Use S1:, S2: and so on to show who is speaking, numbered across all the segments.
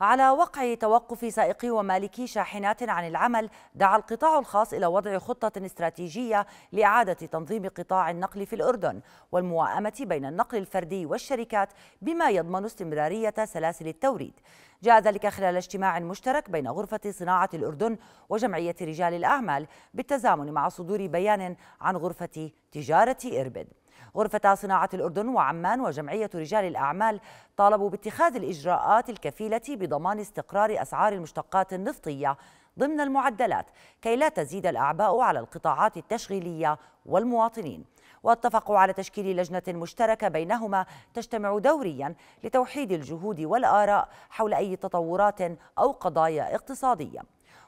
S1: على وقع توقف سائقي ومالكي شاحنات عن العمل دعا القطاع الخاص إلى وضع خطة استراتيجية لإعادة تنظيم قطاع النقل في الأردن والمواءمة بين النقل الفردي والشركات بما يضمن استمرارية سلاسل التوريد جاء ذلك خلال اجتماع مشترك بين غرفة صناعة الأردن وجمعية رجال الأعمال بالتزامن مع صدور بيان عن غرفة تجارة إربد غرفة صناعة الأردن وعمان وجمعية رجال الأعمال طالبوا باتخاذ الإجراءات الكفيلة بضمان استقرار أسعار المشتقات النفطية ضمن المعدلات كي لا تزيد الأعباء على القطاعات التشغيلية والمواطنين واتفقوا على تشكيل لجنة مشتركة بينهما تجتمع دوريا لتوحيد الجهود والآراء حول أي تطورات أو قضايا اقتصادية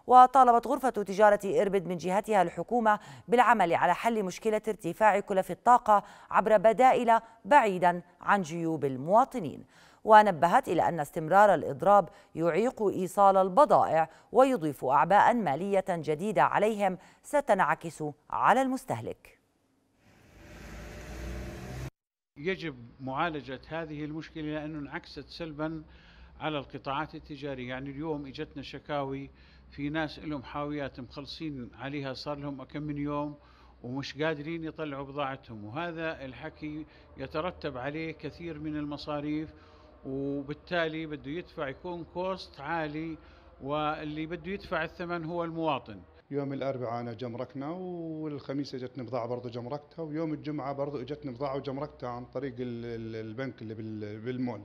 S1: وطالبت غرفة تجارة إربد من جهتها الحكومة بالعمل على حل مشكلة ارتفاع كلف الطاقة عبر بدائل بعيدا عن جيوب المواطنين ونبهت إلى أن استمرار الإضراب يعيق إيصال البضائع ويضيف أعباء مالية جديدة عليهم ستنعكس على المستهلك
S2: يجب معالجة هذه المشكلة لأنه انعكست سلبا على القطاعات التجارية يعني اليوم إجتنا شكاوي في ناس لهم حاويات مخلصين عليها صار لهم كم من يوم ومش قادرين يطلعوا بضاعتهم وهذا الحكي يترتب عليه كثير من المصاريف وبالتالي بده يدفع يكون كوست عالي واللي بده يدفع الثمن هو المواطن يوم الاربعاء انا جمركنا والخميس اجتني بضاعه برضه جمركتها ويوم الجمعه برضه اجتني بضاعه وجمركتها عن طريق البنك اللي بالمول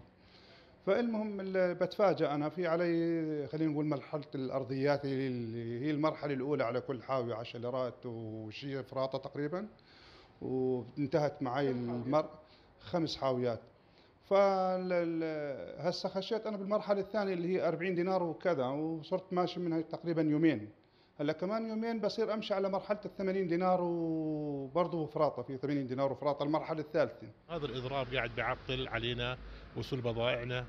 S2: فالمهم بتفاجئ أنا في علي خلينا نقول مرحلة الأرضيات اللي هي المرحلة الأولى على كل حاوي ليرات وشي فراطة تقريبا وانتهت معي المر خمس حاويات فهسه خشيت أنا بالمرحلة الثانية اللي هي 40 دينار وكذا وصرت ماشي منها تقريبا يومين هلا كمان يومين بصير امشي على مرحله ال 80 دينار وبرضه فراطه في 80 دينار وفراطه المرحله الثالثه هذا الاضرار قاعد بيعطل علينا وصول بضائعنا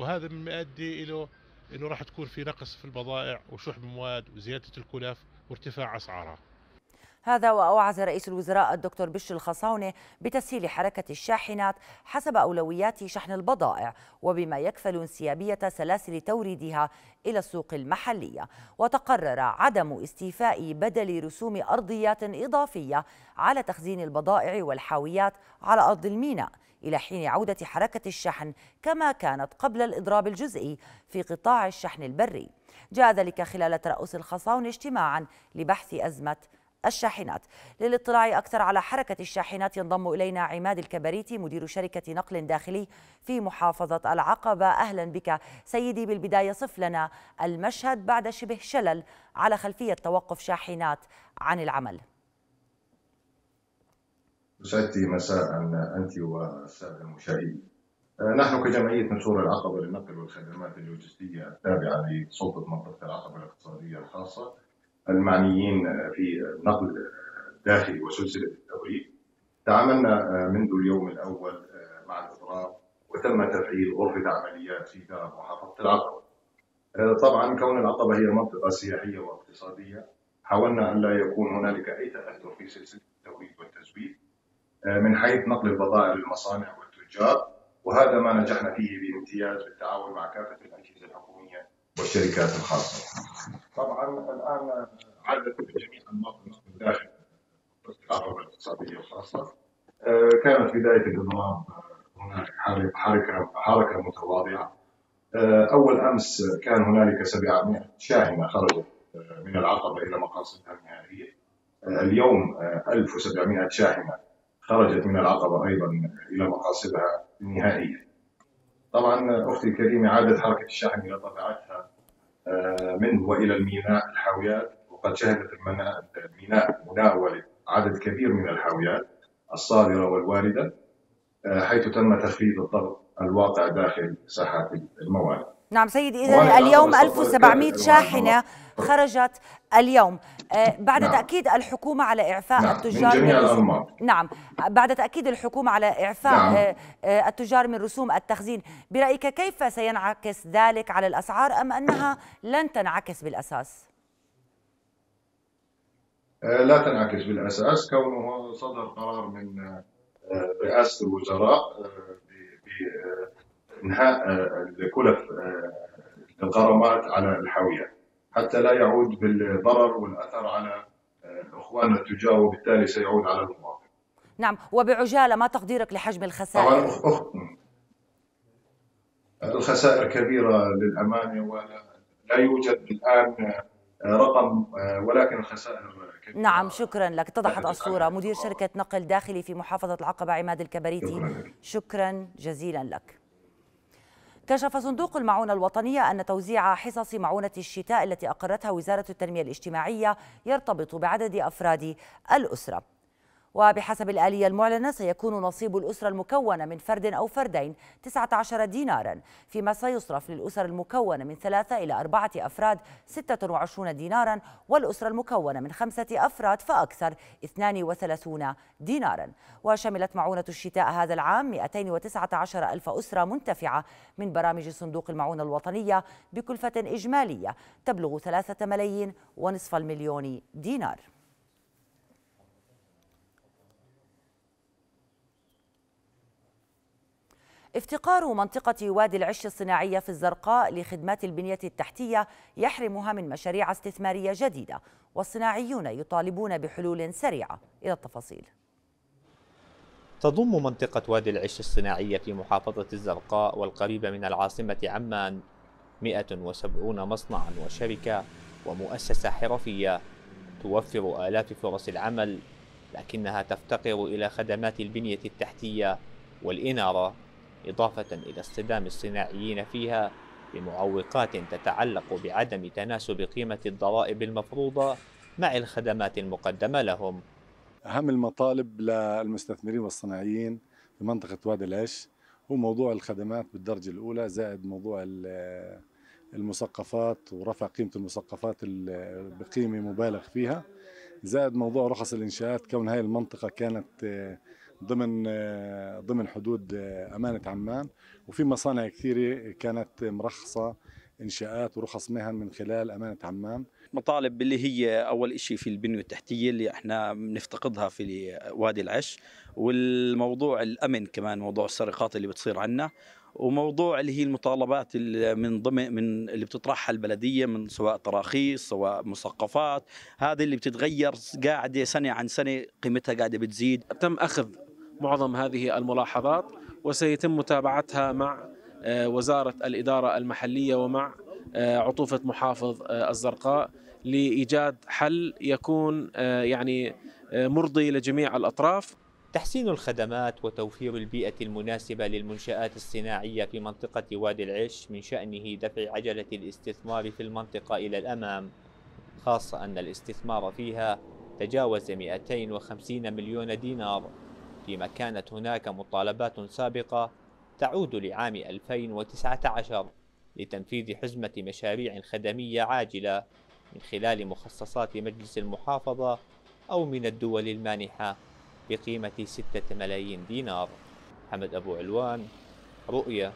S2: وهذا مما يؤدي إلى أنه راح تكون في نقص في البضائع وشح مواد وزيادة الكلف وارتفاع أسعارها
S1: هذا وأوعز رئيس الوزراء الدكتور بش الخصاونة بتسهيل حركة الشاحنات حسب أولويات شحن البضائع وبما يكفل انسيابية سلاسل توريدها إلى السوق المحلية وتقرر عدم استيفاء بدل رسوم أرضيات إضافية على تخزين البضائع والحاويات على أرض الميناء إلى حين عودة حركة الشحن كما كانت قبل الإضراب الجزئي في قطاع الشحن البري جاء ذلك خلال ترأس الخصاون اجتماعا لبحث أزمة الشاحنات للاطلاع أكثر على حركة الشاحنات ينضم إلينا عماد الكبريتي مدير شركة نقل داخلي في محافظة العقبة أهلا بك سيدي بالبداية صف لنا المشهد بعد شبه شلل على خلفية توقف شاحنات عن العمل
S3: يسعدني مساء أنت والسادة المشاهدين. آه، نحن كجمعية نسور العقبة للنقل والخدمات اللوجستية التابعة لسلطة منطقة العقبة الاقتصادية الخاصة المعنيين في النقل الداخلي وسلسلة التوريد تعاملنا آه، منذ اليوم الأول آه، مع الإضراب وتم تفعيل غرفة عمليات في دار محافظة العقبة. طبعا كون العقبة هي منطقة سياحية واقتصادية حاولنا أن لا يكون هنالك أي تأثر في سلسلة التوريد والتزويد آه، من حيث نقل البضائع للمصانع والتجار وهذا ما نجحنا فيه بامتياز بالتعاون مع كافه الاجهزه الحكوميه والشركات الخاصه. طبعا الان عادت جميع انماط النقل الداخلي والتعاون الاقتصاديه الخاصه آه، كانت بدايه النظام هناك حركه حركه متواضعه آه، اول امس كان هنالك 700 شاحنه خرجت من العقبه الى مقاصدها النهائيه اليوم 1700 شاحنه خرجت من العقبة أيضا إلى مقاصدها النهائية طبعا أختي الكريمة عادت حركة الشحن إلى طبيعتها آه، من وإلى الميناء الحاويات وقد شهدت الميناء مناولة عدد كبير من الحاويات الصادرة والواردة آه، حيث تم تخفيض الضغط الواقع داخل ساحات الموانئ
S1: نعم سيدي إذا اليوم 1700 شاحنة خرجت اليوم آه، بعد نعم. تأكيد الحكومة على إعفاء نعم. التجار من, من رسوم نعم بعد تأكيد الحكومة على إعفاء نعم. آه، آه، التجار من رسوم التخزين برأيك كيف سينعكس ذلك على الأسعار أم أنها لن تنعكس بالأساس؟
S3: لا تنعكس بالأساس كونه صدر قرار من رئاسة الوزراء إنهاء آه، الكلف آه، الغرامات على الحاوية حتى لا يعود بالضرر والأثر على آه، إخواننا التجار وبالتالي سيعود على المواطن
S1: نعم وبعجالة ما تقديرك لحجم الخسائر؟ أخ...
S3: أخ... الخسائر كبيرة للأمانة ولا يوجد الآن رقم ولكن الخسائر
S1: كبيرة. نعم شكرا لك اتضحت الصورة مدير شركة نقل داخلي في محافظة العقبة عماد الكبريتي شكرا جزيلا لك كشف صندوق المعونة الوطنية أن توزيع حصص معونة الشتاء التي أقرتها وزارة التنمية الاجتماعية يرتبط بعدد أفراد الأسرة وبحسب الآلية المعلنة سيكون نصيب الأسرة المكونة من فرد أو فردين 19 دينارا فيما سيصرف للأسر المكونة من ثلاثة إلى أربعة أفراد 26 دينارا والأسرة المكونة من خمسة أفراد فأكثر 32 دينارا وشملت معونة الشتاء هذا العام 219 ألف أسرة منتفعة من برامج صندوق المعونة الوطنية بكلفة إجمالية تبلغ ثلاثة ملايين ونصف المليون دينار افتقار منطقة وادي العش الصناعية في الزرقاء لخدمات البنية التحتية يحرمها من مشاريع استثمارية جديدة والصناعيون يطالبون بحلول سريعة إلى التفاصيل
S4: تضم منطقة وادي العش الصناعية في محافظة الزرقاء والقريبة من العاصمة عمان 170 مصنعا وشركة ومؤسسة حرفية توفر آلاف فرص العمل لكنها تفتقر إلى خدمات البنية التحتية والإنارة إضافة إلى اصطدام الصناعيين فيها بمعوقات تتعلق بعدم تناسب قيمة الضرائب المفروضة مع الخدمات المقدمة لهم
S3: أهم المطالب للمستثمرين والصناعيين في منطقة وادي العش هو موضوع الخدمات بالدرجة الأولى زائد موضوع المثقفات ورفع قيمة المثقفات بقيمة مبالغ فيها زائد موضوع رخص الإنشاءات كون هاي المنطقة كانت ضمن آه، ضمن حدود آه، امانه عمان وفي مصانع كثيره كانت مرخصه انشاءات ورخص مهن من خلال امانه عمان
S2: مطالب اللي هي اول شيء في البنيه التحتيه اللي احنا بنفتقدها في وادي العش والموضوع الامن كمان موضوع السرقات اللي بتصير عندنا وموضوع اللي هي المطالبات اللي من ضمن من اللي بتطرحها البلديه من سواء تراخيص سواء مثقفات هذه اللي بتتغير قاعده سنه عن سنه قيمتها قاعده بتزيد تم اخذ معظم هذه الملاحظات وسيتم متابعتها مع آه، وزارة الإدارة المحلية ومع آه، عطوفة محافظ آه، الزرقاء لإيجاد حل يكون يعني مرضي لجميع الأطراف تحسين الخدمات وتوفير البيئة
S4: المناسبة للمنشآت الصناعية في منطقة وادي العش من شأنه دفع عجلة الاستثمار في المنطقة إلى الأمام خاصة أن الاستثمار فيها تجاوز 250 مليون دينار فيما كانت هناك مطالبات سابقة تعود لعام 2019 لتنفيذ حزمة مشاريع خدمية عاجلة من خلال مخصصات مجلس المحافظة أو من الدول المانحة بقيمة 6 ملايين دينار حمد أبو علوان رؤية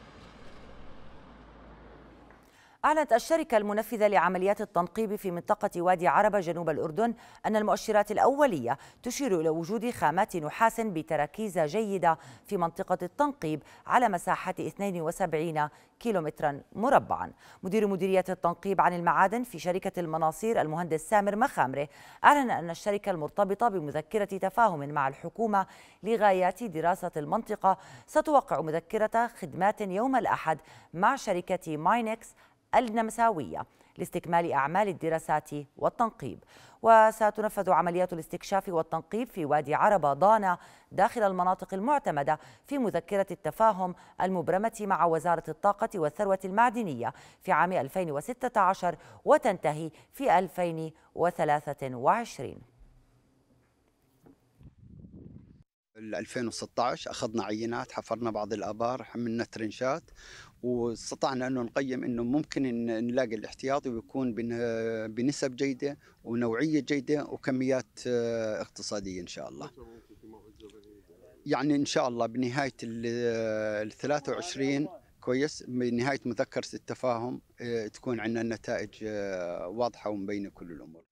S1: أعلنت الشركة المنفذة لعمليات التنقيب في منطقة وادي عربة جنوب الأردن أن المؤشرات الأولية تشير إلى وجود خامات نحاس بتراكيز جيدة في منطقة التنقيب على مساحة 72 كيلومترا مربعا مدير مديرية التنقيب عن المعادن في شركة المناصير المهندس سامر مخامره أعلن أن الشركة المرتبطة بمذكرة تفاهم مع الحكومة لغايات دراسة المنطقة ستوقع مذكرة خدمات يوم الأحد مع شركة ماينكس النمساوية لاستكمال أعمال الدراسات والتنقيب وستنفذ عمليات الاستكشاف والتنقيب في وادي عربة ضانة داخل المناطق المعتمدة في مذكرة التفاهم المبرمة مع وزارة الطاقة والثروة المعدنية في عام 2016 وتنتهي في 2023 2016 اخذنا عينات حفرنا بعض الابار عملنا ترنشات واستطعنا انه نقيم انه ممكن إن نلاقي الاحتياطي ويكون بنسب جيده ونوعيه جيده وكميات آه، اقتصاديه ان شاء الله. يعني ان شاء الله بنهايه ال 23 آه، كويس بنهايه مذكره التفاهم آه، تكون عندنا النتائج واضحه ومبينه كل الامور.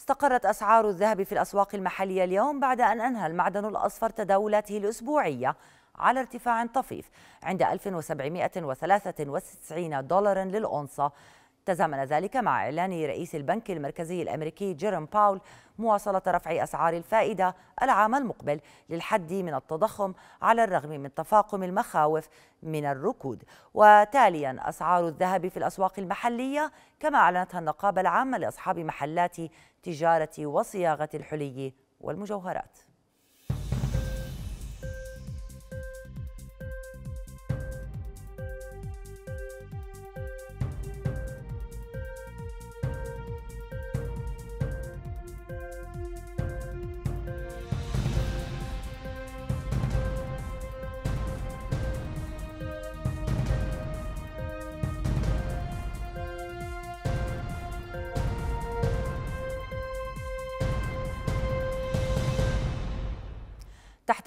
S1: استقرت أسعار الذهب في الأسواق المحلية اليوم بعد أن أنهى المعدن الأصفر تداولاته الأسبوعية على ارتفاع طفيف عند 1793 دولار للأونصة تزامن ذلك مع إعلان رئيس البنك المركزي الأمريكي جيرم باول مواصلة رفع أسعار الفائدة العام المقبل للحد من التضخم على الرغم من تفاقم المخاوف من الركود وتاليا أسعار الذهب في الأسواق المحلية كما أعلنتها النقابة العامة لأصحاب محلات تجارة وصياغة الحلي والمجوهرات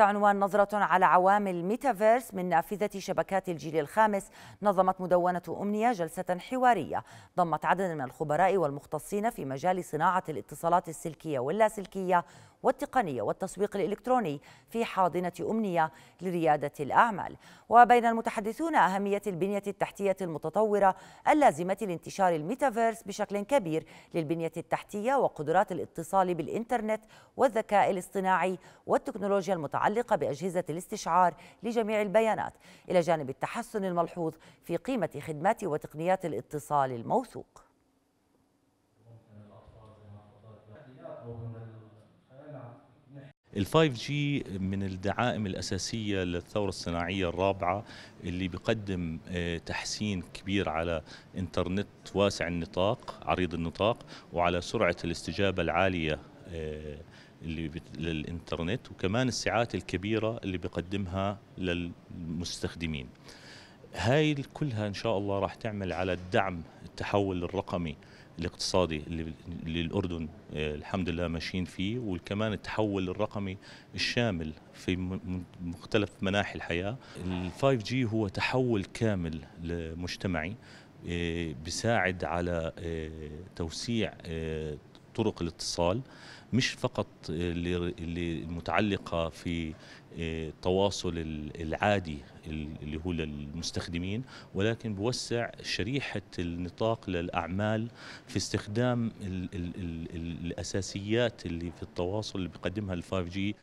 S1: عنوان نظرة على عوامل ميتافيرس من نافذة شبكات الجيل الخامس نظمت مدونة أمنية جلسة حوارية ضمت عددا من الخبراء والمختصين في مجال صناعة الاتصالات السلكية واللاسلكية والتقنية والتسويق الإلكتروني في حاضنة أمنية لريادة الأعمال وبين المتحدثون أهمية البنية التحتية المتطورة اللازمة لانتشار الميتافيرس بشكل كبير للبنية التحتية وقدرات الاتصال بالإنترنت والذكاء الاصطناعي والتكنولوجيا المتعلقة المتعلقة بأجهزة الاستشعار لجميع البيانات إلى جانب التحسن الملحوظ في قيمة خدمات وتقنيات الاتصال الموثوق
S2: ال 5G من الدعائم الأساسية للثورة الصناعية الرابعة اللي بيقدم آه، تحسين كبير على إنترنت واسع النطاق عريض النطاق وعلى سرعة الاستجابة العالية آه، اللي بت... للإنترنت وكمان الساعات الكبيرة اللي بقدمها للمستخدمين هاي كلها إن شاء الله راح تعمل على الدعم التحول الرقمي الاقتصادي اللي الاردن آه، الحمد لله ماشيين فيه وكمان التحول الرقمي الشامل في مختلف مناحي الحياه ال 5 جي هو تحول كامل مجتمعي آه، بيساعد على آه، توسيع طرق الاتصال مش فقط اللي متعلقة في التواصل آه، العادي اللي هو للمستخدمين ولكن بوسع شريحة النطاق للأعمال في استخدام الأساسيات اللي في التواصل اللي بقدمها الفايف جي